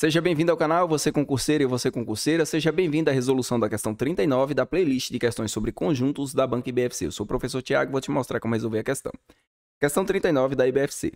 Seja bem-vindo ao canal, você concurseiro e você concurseira, seja bem-vindo à resolução da questão 39 da playlist de questões sobre conjuntos da banca IBFC. Eu sou o professor Tiago e vou te mostrar como resolver a questão. Questão 39 da IBFC.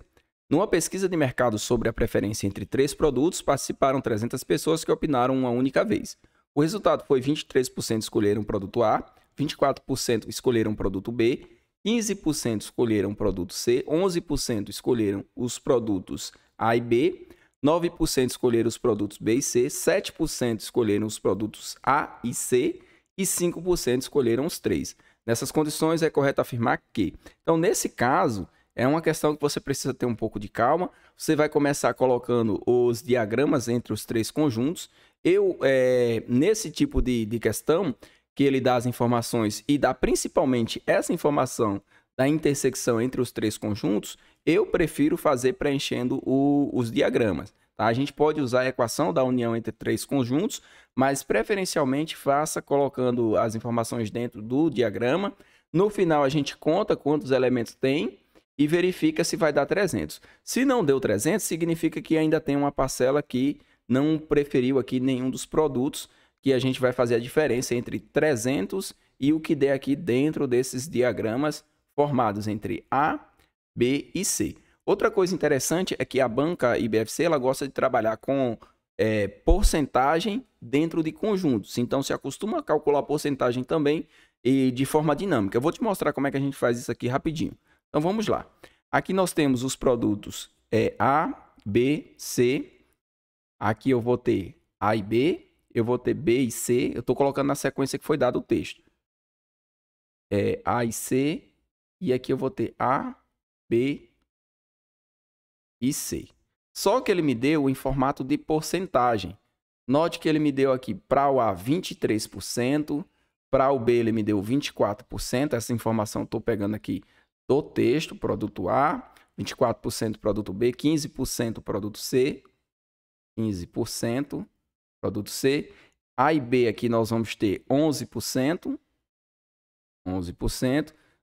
Numa pesquisa de mercado sobre a preferência entre três produtos, participaram 300 pessoas que opinaram uma única vez. O resultado foi 23% escolheram o produto A, 24% escolheram o produto B, 15% escolheram o produto C, 11% escolheram os produtos A e B, 9% escolheram os produtos B e C, 7% escolheram os produtos A e C e 5% escolheram os três. Nessas condições é correto afirmar que. Então, nesse caso, é uma questão que você precisa ter um pouco de calma. Você vai começar colocando os diagramas entre os três conjuntos. Eu, é, nesse tipo de, de questão, que ele dá as informações e dá principalmente essa informação da intersecção entre os três conjuntos, eu prefiro fazer preenchendo o, os diagramas. Tá? A gente pode usar a equação da união entre três conjuntos, mas preferencialmente faça colocando as informações dentro do diagrama. No final, a gente conta quantos elementos tem e verifica se vai dar 300. Se não deu 300, significa que ainda tem uma parcela que não preferiu aqui nenhum dos produtos, que a gente vai fazer a diferença entre 300 e o que der aqui dentro desses diagramas formados entre A, B e C. Outra coisa interessante é que a banca IBFC ela gosta de trabalhar com é, porcentagem dentro de conjuntos. Então se acostuma a calcular porcentagem também e de forma dinâmica. Eu vou te mostrar como é que a gente faz isso aqui rapidinho. Então vamos lá. Aqui nós temos os produtos é, A, B, C. Aqui eu vou ter A e B, eu vou ter B e C. Eu estou colocando na sequência que foi dado o texto. É, A e C, e aqui eu vou ter A, B e C. Só que ele me deu em formato de porcentagem. Note que ele me deu aqui para o A 23%, para o B ele me deu 24%, essa informação estou pegando aqui do texto, produto A, 24% produto B, 15% produto C, 15% produto C. A e B aqui nós vamos ter 11%, 11%,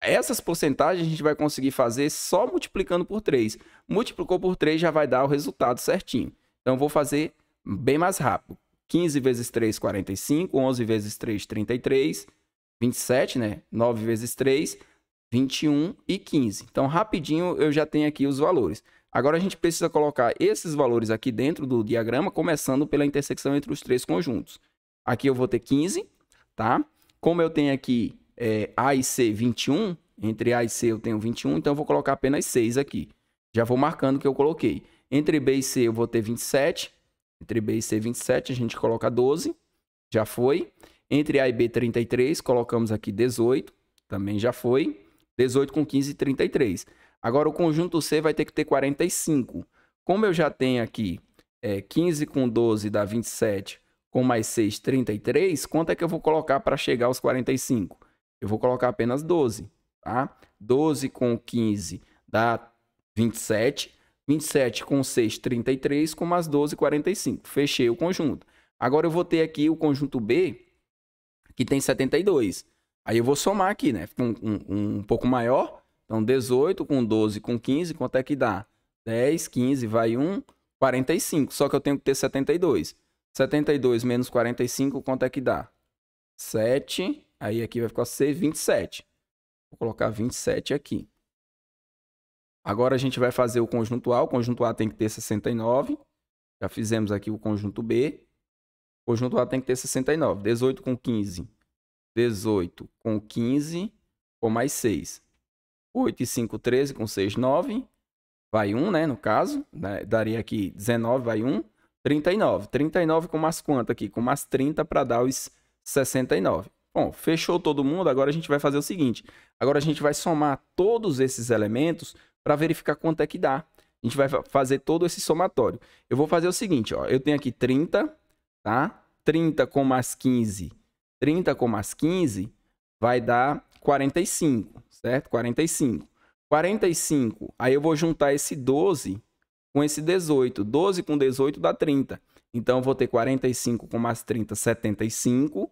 Essas porcentagens a gente vai conseguir fazer só multiplicando por 3. Multiplicou por 3 já vai dar o resultado certinho. Então, vou fazer bem mais rápido. 15 vezes 3, 45. 11 vezes 3, 33. 27, né? 9 vezes 3, 21 e 15. Então, rapidinho eu já tenho aqui os valores. Agora, a gente precisa colocar esses valores aqui dentro do diagrama, começando pela intersecção entre os três conjuntos. Aqui eu vou ter 15, tá? Como eu tenho aqui é, A e C 21, entre A e C eu tenho 21, então eu vou colocar apenas 6 aqui. Já vou marcando o que eu coloquei. Entre B e C eu vou ter 27. Entre B e C 27 a gente coloca 12, já foi. Entre A e B 33, colocamos aqui 18, também já foi. 18 com 15, 33. Agora o conjunto C vai ter que ter 45. Como eu já tenho aqui é, 15 com 12 dá 27, com mais 6, 33, quanto é que eu vou colocar para chegar aos 45? eu vou colocar apenas 12, tá? 12 com 15 dá 27, 27 com 6, 33, com mais 12, 45. Fechei o conjunto. Agora eu vou ter aqui o conjunto B, que tem 72. Aí eu vou somar aqui, né? Um, um, um pouco maior. Então, 18 com 12 com 15, quanto é que dá? 10, 15, vai 1, 45. Só que eu tenho que ter 72. 72 menos 45, quanto é que dá? 7, Aí aqui vai ficar C27. Vou colocar 27 aqui. Agora a gente vai fazer o conjunto A. O conjunto A tem que ter 69. Já fizemos aqui o conjunto B. O conjunto A tem que ter 69. 18 com 15. 18 com 15 com mais 6. 8 e 5, 13 com 6, 9. Vai 1, né, no caso. Né? Daria aqui 19, vai 1. 39. 39 com mais quanto aqui? Com mais 30 para dar os 69. Bom, fechou todo mundo, agora a gente vai fazer o seguinte. Agora a gente vai somar todos esses elementos para verificar quanto é que dá. A gente vai fazer todo esse somatório. Eu vou fazer o seguinte, ó. Eu tenho aqui 30, tá? 30 com mais 15. 30 com mais 15 vai dar 45, certo? 45. 45, aí eu vou juntar esse 12 com esse 18. 12 com 18 dá 30. Então, eu vou ter 45 com mais 30, 75.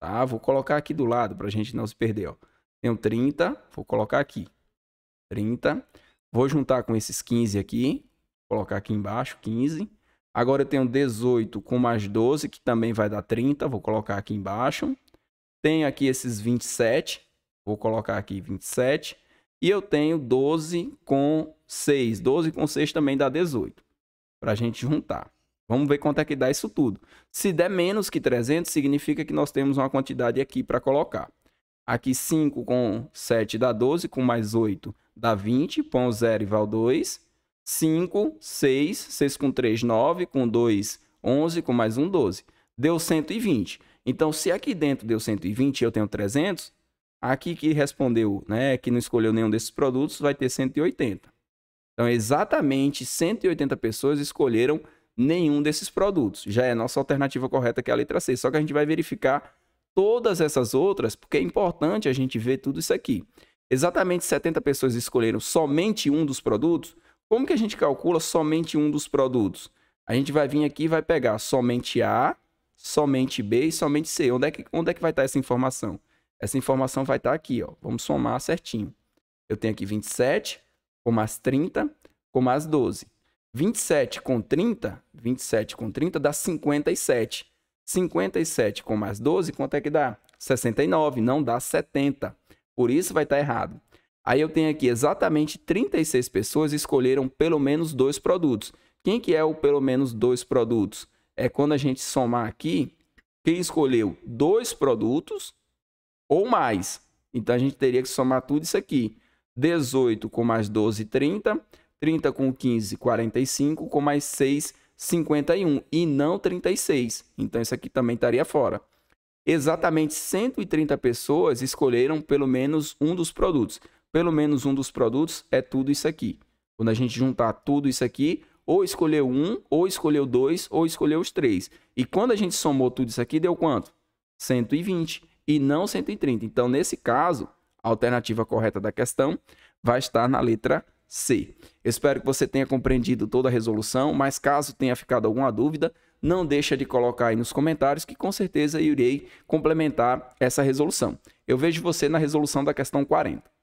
Tá? Vou colocar aqui do lado para a gente não se perder. Ó. Tenho 30, vou colocar aqui. 30. Vou juntar com esses 15 aqui. Vou colocar aqui embaixo, 15. Agora eu tenho 18 com mais 12, que também vai dar 30. Vou colocar aqui embaixo. Tenho aqui esses 27. Vou colocar aqui 27. E eu tenho 12 com 6. 12 com 6 também dá 18. Para a gente juntar. Vamos ver quanto é que dá isso tudo. Se der menos que 300, significa que nós temos uma quantidade aqui para colocar. Aqui 5 com 7 dá 12, com mais 8 dá 20, põe o 0 igual 2. 5, 6, 6 com 3, 9, com 2, 11, com mais 1, 12. Deu 120. Então, se aqui dentro deu 120 e eu tenho 300, aqui que respondeu, né, que não escolheu nenhum desses produtos, vai ter 180. Então, exatamente 180 pessoas escolheram nenhum desses produtos. Já é nossa alternativa correta, que é a letra C. Só que a gente vai verificar todas essas outras, porque é importante a gente ver tudo isso aqui. Exatamente 70 pessoas escolheram somente um dos produtos. Como que a gente calcula somente um dos produtos? A gente vai vir aqui e vai pegar somente A, somente B e somente C. Onde é que, onde é que vai estar essa informação? Essa informação vai estar aqui, ó. Vamos somar certinho. Eu tenho aqui 27, com mais 30, com mais 12. 27 com 30, 27 com 30 dá 57. 57 com mais 12, quanto é que dá? 69, não dá 70. Por isso vai estar tá errado. Aí eu tenho aqui exatamente 36 pessoas escolheram pelo menos dois produtos. Quem que é o pelo menos dois produtos? É quando a gente somar aqui quem escolheu dois produtos ou mais. Então a gente teria que somar tudo isso aqui. 18 com mais 12, 30. 30 com 15, 45, com mais 6, 51, e não 36. Então isso aqui também estaria fora. Exatamente 130 pessoas escolheram pelo menos um dos produtos. Pelo menos um dos produtos é tudo isso aqui. Quando a gente juntar tudo isso aqui, ou escolheu um, ou escolheu dois, ou escolheu os três. E quando a gente somou tudo isso aqui, deu quanto? 120 e não 130. Então, nesse caso, a alternativa correta da questão vai estar na letra C. espero que você tenha compreendido toda a resolução, mas caso tenha ficado alguma dúvida, não deixa de colocar aí nos comentários que com certeza irei complementar essa resolução. Eu vejo você na resolução da questão 40.